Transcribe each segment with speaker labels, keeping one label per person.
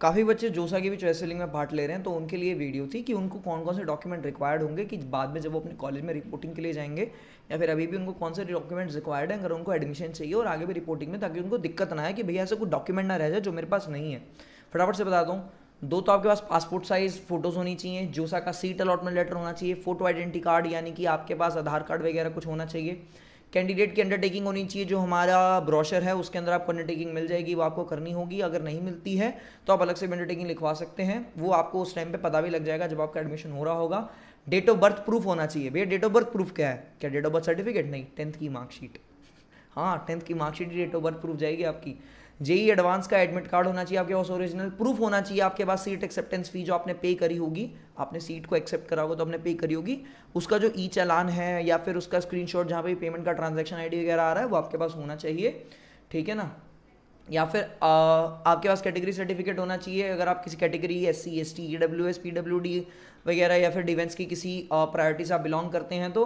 Speaker 1: काफ़ी बच्चे जोसा की भी चॉइस सेलिंग में पार्ट ले रहे हैं तो उनके लिए वीडियो थी कि उनको कौन कौन से डॉक्यूमेंट रिक्वायर्ड होंगे कि बाद में जब वो अपने कॉलेज में रिपोर्टिंग के लिए जाएंगे या फिर अभी भी उनको कौन से डॉक्यूमेंट्स रिक्वायर्ड हैं अगर उनको एडमिशन चाहिए और आगे भी रिपोर्टिंग में ताकि उनको दिक्कत ना आए कि भैया ऐसे कोई डॉक्यूमेंट ना रह जाए जो मेरे पास नहीं है फटाफट से बता दूँ दो तो आपके पास पासपोर्ट साइज़ फ़ोटोज़ होनी चाहिए जोसा का सीट अलॉटमेंट लेटर होना चाहिए फ़ोटो आइडेंटिटी कार्ड यानी कि आपके पास आधार कार्ड वगैरह कुछ होना चाहिए कैंडिडेट की अंडरटेकिंग होनी चाहिए जो हमारा ब्रोशर है उसके अंदर आपको अंडरटेकिंग मिल जाएगी वो आपको करनी होगी अगर नहीं मिलती है तो आप अलग से अंडरटेकिंग लिखवा सकते हैं वो आपको उस टाइम पे पता भी लग जाएगा जब आपका एडमिशन हो रहा होगा डेट ऑफ बर्थ प्रूफ होना चाहिए भैया डेट ऑफ बर्थ प्रूफ क्या है क्या डेट ऑफ बर्थ सर्टिफिकेट नहीं टेंथ की मार्कशीट हाँ टेंथ की marksheet date of birth proof जाएगी आपकी जेई एडवांस का एडमिट कार्ड होना चाहिए आपके पास ओरिजिनल प्रूफ होना चाहिए आपके पास सीट एक्सेप्टेंस फी जो आपने पे करी होगी आपने सीट को एक्सेप्ट करा होगा तो आपने पे करी होगी उसका जो ई चलान है या फिर उसका स्क्रीनशॉट जहाँ पे पेमेंट का ट्रांजैक्शन आईडी वगैरह आ रहा है वो आपके पास होना चाहिए ठीक है ना या फिर आ, आपके पास कैटेगरी सर्टिफिकेट होना चाहिए अगर आप किसी category S C S T E W S P W D वगैरह या फिर डिफेंस की किसी प्रायोरिटी से आप बिलोंग करते हैं तो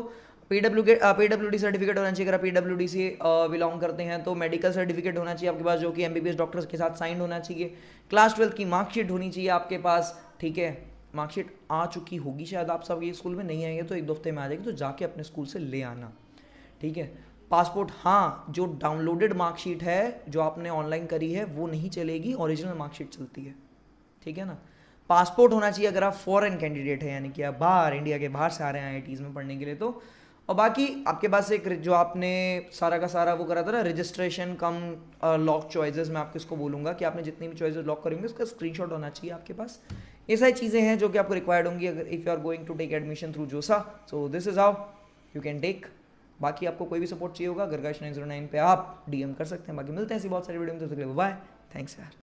Speaker 1: पीडब्ल्यू के पी डब्ल्यू डी सर्टिफिकेट होना चाहिए अगर आप पी डब्ल्यू डी से बिलोंग uh, करते हैं तो मेडिकल सर्टिफिकेट होना चाहिए आपके पास जो कि M B B S doctors के साथ साइन होना चाहिए क्लास ट्वेल्थ की मार्कशीट होनी चाहिए आपके पास ठीक है मार्कशीट आ चुकी होगी शायद आप सब ये स्कूल में नहीं आएंगे तो एक दो हफ्ते में आ जाएगी तो जाके अपने स्कूल से ले आना ठीक है पासपोर्ट हाँ जो डाउनलोडेड मार्कशीट है जो आपने ऑनलाइन करी है वो नहीं चलेगी ओरिजिनल मार्कशीट चलती है ठीक है ना पासपोर्ट होना चाहिए अगर आप फॉरेन कैंडिडेट हैं यानी कि आप बाहर इंडिया के बाहर से आ रहे हैं आई e में पढ़ने के लिए तो और बाकी आपके पास एक जो आपने सारा का सारा वो करा था ना रजिस्ट्रेशन कम लॉक चॉइसेस मैं आपको इसको बोलूँगा कि आपने जितनी भी चॉइसेस लॉक करेंगे उसका स्क्रीनशॉट होना चाहिए आपके पास ये सारी चीज़ें हैं जो कि आपको रिक्वायर्ड होंगी अगर if you are going to take admission through JoSAA so this is how you can take बाकी आपको कोई भी सपोर्ट चाहिए होगा गर्गाश नाइन जीरो नाइन पे आप डीएम कर सकते हैं बाकी मिलते हैं ऐसी बहुत सारी वीडियो में तो बाय थैंक्स यार